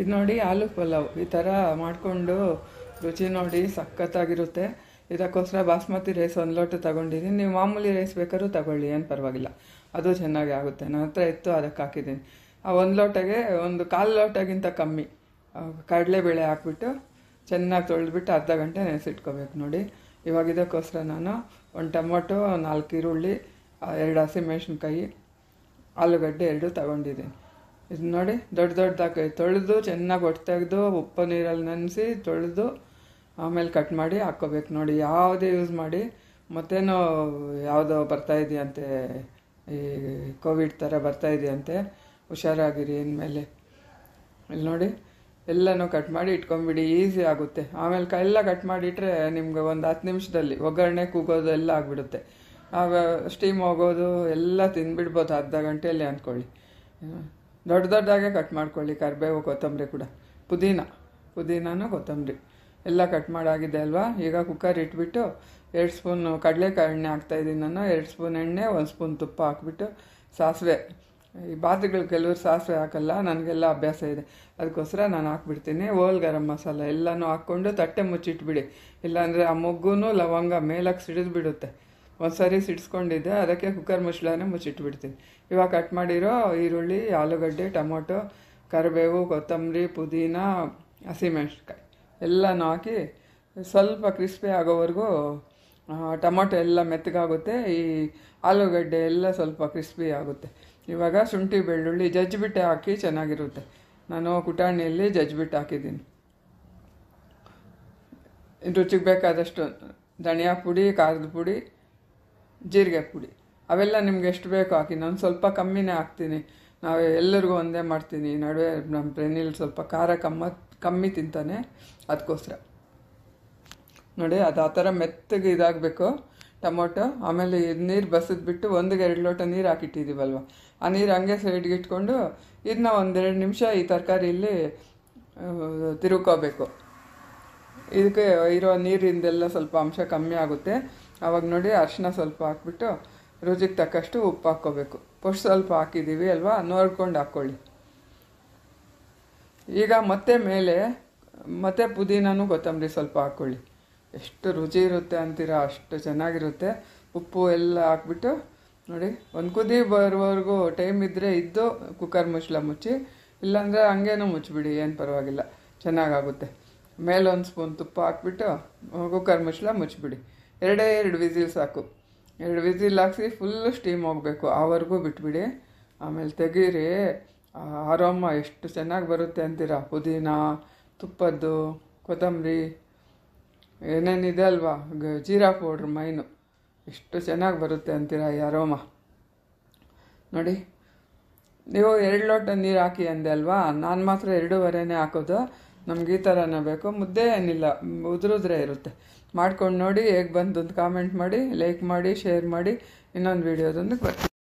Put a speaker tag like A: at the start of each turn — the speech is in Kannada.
A: ಇದು ನೋಡಿ ಆಲೂ ಪಲಾವ್ ಈ ಥರ ಮಾಡಿಕೊಂಡು ರುಚಿ ನೋಡಿ ಸಖತ್ತಾಗಿರುತ್ತೆ ಇದಕ್ಕೋಸ್ಕರ ಬಾಸ್ಮತಿ ರೈಸ್ ಒಂದು ಲೋಟ ತಗೊಂಡಿದ್ದೀನಿ ನೀವು ಮಾಮೂಲಿ ರೈಸ್ ಬೇಕಾದ್ರೂ ತಗೊಳ್ಳಿ ಏನು ಪರವಾಗಿಲ್ಲ ಅದು ಚೆನ್ನಾಗಿ ಆಗುತ್ತೆ ನನ್ನ ಹತ್ರ ಇತ್ತು ಅದಕ್ಕೆ ಹಾಕಿದ್ದೀನಿ ಆ ಒಂದು ಲೋಟಗೆ ಒಂದು ಕಾಲು ಲೋಟಗಿಂತ ಕಮ್ಮಿ ಕಡಲೆಬೇಳೆ ಹಾಕ್ಬಿಟ್ಟು ಚೆನ್ನಾಗಿ ತೊಳೆದ್ಬಿಟ್ಟು ಅರ್ಧ ಗಂಟೆ ನೆನೆಸಿಟ್ಕೋಬೇಕು ನೋಡಿ ಇವಾಗ ಇದಕ್ಕೋಸ್ಕರ ನಾನು ಒಂದು ಟೊಮೊಟೊ ನಾಲ್ಕು ಈರುಳ್ಳಿ ಎರಡು ಹಸಿಮೆಣ್ಸಿನ್ಕಾಯಿ ಆಲೂಗಡ್ಡೆ ಎರಡು ತಗೊಂಡಿದ್ದೀನಿ ಇದು ನೋಡಿ ದೊಡ್ಡ ದೊಡ್ಡದಾಗಿ ತೊಳೆದು ಚೆನ್ನಾಗಿ ಹೊಟ್ಟೆ ತೆಗೆದು ಉಪ್ಪು ನೀರಲ್ಲಿ ನೆನೆಸಿ ತೊಳೆದು ಆಮೇಲೆ ಕಟ್ ಮಾಡಿ ಹಾಕೋಬೇಕು ನೋಡಿ ಯಾವುದೇ ಯೂಸ್ ಮಾಡಿ ಮತ್ತೇನೋ ಯಾವುದೋ ಬರ್ತಾ ಇದೆಯಂತೆ ಈ ಕೋವಿಡ್ ಥರ ಬರ್ತಾ ಇದೆಯಂತೆ ಹುಷಾರಾಗಿರಿ ಇನ್ಮೇಲೆ ಇಲ್ಲಿ ನೋಡಿ ಎಲ್ಲನೂ ಕಟ್ ಮಾಡಿ ಇಟ್ಕೊಂಬಿಡಿ ಈಸಿ ಆಗುತ್ತೆ ಆಮೇಲೆ ಕೈಲ್ಲ ಎಲ್ಲ ಕಟ್ ಮಾಡಿಟ್ರೆ ನಿಮ್ಗೆ ಒಂದು ಹತ್ತು ನಿಮಿಷದಲ್ಲಿ ಒಗ್ಗರಣೆ ಕೂಗೋದು ಎಲ್ಲ ಆಗಿಬಿಡುತ್ತೆ ಆಗ ಸ್ಟೀಮ್ ಹೋಗೋದು ಎಲ್ಲ ತಿಂದ್ಬಿಡ್ಬೋದು ಅರ್ಧ ಗಂಟೆಯಲ್ಲಿ ಅಂದ್ಕೊಳ್ಳಿ ದೊಡ್ಡ ದೊಡ್ಡದಾಗೆ ಕಟ್ ಮಾಡ್ಕೊಳ್ಳಿ ಕರಿಬೇವು ಕೊತ್ತಂಬರಿ ಕೂಡ ಪುದೀನ ಪುದೀನನೂ ಕೊತ್ತಂಬರಿ ಎಲ್ಲ ಕಟ್ ಮಾಡಾಗಿದೆ ಅಲ್ವಾ ಈಗ ಕುಕ್ಕರ್ ಇಟ್ಬಿಟ್ಟು ಎರಡು ಸ್ಪೂನು ಕಡಲೆಕಾಯಿ ಎಣ್ಣೆ ಹಾಕ್ತಾಯಿದ್ದೀನಿ ನಾನು ಎರಡು ಸ್ಪೂನ್ ಎಣ್ಣೆ ಒಂದು ಸ್ಪೂನ್ ತುಪ್ಪ ಹಾಕ್ಬಿಟ್ಟು ಸಾಸಿವೆ ಈ ಬಾತುಗಳು ಕೆಲವರು ಸಾಸಿವೆ ಹಾಕಲ್ಲ ನನಗೆಲ್ಲ ಅಭ್ಯಾಸ ಇದೆ ಅದಕ್ಕೋಸ್ಕರ ನಾನು ಹಾಕ್ಬಿಡ್ತೀನಿ ಓಲ್ ಗರಂ ಮಸಾಲ ಎಲ್ಲನೂ ಹಾಕ್ಕೊಂಡು ತಟ್ಟೆ ಮುಚ್ಚಿಟ್ಬಿಡಿ ಇಲ್ಲಾಂದರೆ ಆ ಮೊಗ್ಗು ಲವಂಗ ಮೇಲಕ್ಕೆ ಸಿಡಿದ್ಬಿಡುತ್ತೆ ಒಂದು ಸಾರಿ ಸಿಡಿಸ್ಕೊಂಡಿದ್ದೆ ಅದಕ್ಕೆ ಕುಕ್ಕರ್ ಮುಚ್ಚಳಾನೆ ಮುಚ್ಚಿಟ್ಬಿಡ್ತೀನಿ ಇವಾಗ ಕಟ್ ಮಾಡಿರೋ ಈರುಳ್ಳಿ ಆಲೂಗಡ್ಡೆ ಟೊಮೊಟೊ ಕರಿಬೇವು ಕೊತ್ತಂಬರಿ ಪುದೀನ ಹಸಿಮೆಣ್ಸಿನ್ಕಾಯಿ ಎಲ್ಲನೂ ಹಾಕಿ ಸ್ವಲ್ಪ ಕ್ರಿಸ್ಪಿ ಆಗೋವರೆಗೂ ಟೊಮೊಟೊ ಎಲ್ಲ ಮೆತ್ತಗಾಗುತ್ತೆ ಈ ಆಲೂಗಡ್ಡೆ ಎಲ್ಲ ಸ್ವಲ್ಪ ಕ್ರಿಸ್ಪಿ ಆಗುತ್ತೆ ಇವಾಗ ಶುಂಠಿ ಬೆಳ್ಳುಳ್ಳಿ ಜಜ್ಜಿಬಿಟ್ಟೆ ಹಾಕಿ ಚೆನ್ನಾಗಿರುತ್ತೆ ನಾನು ಕುಟಾಣಿಯಲ್ಲಿ ಜಜ್ಜಿಬಿಟ್ಟು ಹಾಕಿದ್ದೀನಿ ರುಚಿಗೆ ಬೇಕಾದಷ್ಟು ಧನಿಯಾ ಪುಡಿ ಖಾರದ ಪುಡಿ ಜೀರಿಗೆ ಪುಡಿ ಅವೆಲ್ಲ ನಿಮ್ಗೆ ಎಷ್ಟು ಬೇಕೋ ಹಾಕಿ ನಾನು ಸ್ವಲ್ಪ ಕಮ್ಮಿನೇ ಹಾಕ್ತೀನಿ ನಾವು ಎಲ್ಲರಿಗೂ ಒಂದೇ ಮಾಡ್ತೀನಿ ನಡುವೆ ನಮ್ಮ ಬ್ರೆನಿಲ್ ಸ್ವಲ್ಪ ಖಾರ ಕಮ್ಮ ಕಮ್ಮಿ ತಿಂತಾನೆ ಅದಕ್ಕೋಸ್ಕರ ನೋಡಿ ಅದು ಆ ಥರ ಮೆತ್ತಗೆ ಇದಾಗಬೇಕು ಟೊಮೊಟೊ ಆಮೇಲೆ ನೀರು ಬಸಿದ್ಬಿಟ್ಟು ಒಂದಿಗೆ ಎರಡು ಲೋಟ ನೀರು ಹಾಕಿಟ್ಟಿದ್ದೀವಲ್ವ ಆ ನೀರು ಹಂಗೆ ಸೈಡ್ಗೆ ಇಟ್ಕೊಂಡು ಇದನ್ನ ಒಂದೆರಡು ನಿಮಿಷ ಈ ತರಕಾರಿಯಲ್ಲಿ ತಿರುಕೋಬೇಕು ಇದಕ್ಕೆ ಇರೋ ನೀರಿಂದೆಲ್ಲ ಸ್ವಲ್ಪ ಅಂಶ ಕಮ್ಮಿ ಆಗುತ್ತೆ ಆವಾಗ ನೋಡಿ ಅರಿಶಿನ ಸ್ವಲ್ಪ ಹಾಕ್ಬಿಟ್ಟು ರುಚಿಗೆ ತಕ್ಕಷ್ಟು ಉಪ್ಪು ಹಾಕ್ಕೋಬೇಕು ಫಸ್ಟ್ ಸ್ವಲ್ಪ ಹಾಕಿದ್ದೀವಿ ಅಲ್ವಾ ನೋಡ್ಕೊಂಡು ಹಾಕ್ಕೊಳ್ಳಿ ಈಗ ಮತ್ತೆ ಮೇಲೆ ಮತ್ತೆ ಪುದೀನೂ ಕೊತ್ತಂಬರಿ ಸ್ವಲ್ಪ ಹಾಕ್ಕೊಳ್ಳಿ ಎಷ್ಟು ರುಚಿ ಇರುತ್ತೆ ಅಂತೀರ ಅಷ್ಟು ಚೆನ್ನಾಗಿರುತ್ತೆ ಉಪ್ಪು ಎಲ್ಲ ಹಾಕ್ಬಿಟ್ಟು ನೋಡಿ ಒಂದು ಕುದಿ ಬರುವವರೆಗೂ ಟೈಮ್ ಇದ್ದರೆ ಇದ್ದು ಕುಕ್ಕರ್ ಮುಚ್ಚಲ ಮುಚ್ಚಿ ಇಲ್ಲಾಂದರೆ ಹಂಗೇನೂ ಮುಚ್ಚಿಬಿಡಿ ಏನು ಪರವಾಗಿಲ್ಲ ಚೆನ್ನಾಗಾಗುತ್ತೆ ಮೇಲೊಂದು ಸ್ಪೂನ್ ತುಪ್ಪ ಹಾಕ್ಬಿಟ್ಟು ಕುಕ್ಕರ್ ಮುಚ್ಚಲ ಮುಚ್ಚಿಬಿಡಿ ಎರಡೇ ಎರಡು ವಿಸಿಲ್ ಸಾಕು ಎರಡು ವಿಸಿಲ್ ಹಾಕ್ಸಿ ಫುಲ್ಲು ಸ್ಟೀಮ್ ಹೋಗಬೇಕು ಆವರೆಗೂ ಬಿಟ್ಬಿಡಿ ಆಮೇಲೆ ತೆಗೀರಿ ಅರೋಮ ಎಷ್ಟು ಚೆನ್ನಾಗಿ ಬರುತ್ತೆ ಅಂತೀರಾ ಪುದೀನ ತುಪ್ಪದ್ದು ಕೊತ್ತಂಬರಿ ಏನೇನಿದೆ ಅಲ್ವಾ ಜೀರಾ ಪೌಡ್ರ್ ಮೈನು ಎಷ್ಟು ಚೆನ್ನಾಗಿ ಬರುತ್ತೆ ಅಂತೀರಾ ಈ ಅರೋಮ ನೋಡಿ ನೀವು ಎರಡು ಲೋಟ ನೀರು ಹಾಕಿ ಅಂದೆ ಅಲ್ವಾ ನಾನು ಮಾತ್ರ ಎರಡೂವರೆನೇ ಹಾಕೋದು ನಮ್ಗೆ ಈ ಥರನೇ ಬೇಕು ಮುದ್ದೆ ಏನಿಲ್ಲ ಉದುರುದ್ರೆ ಇರುತ್ತೆ ಮಾಡ್ಕೊಂಡು ನೋಡಿ ಹೇಗೆ ಬಂದು ಕಾಮೆಂಟ್ ಮಾಡಿ ಲೈಕ್ ಮಾಡಿ ಶೇರ್ ಮಾಡಿ ಇನ್ನೊಂದು ವೀಡಿಯೋದೊಂದಿಗೆ ಬರ್ತೀನಿ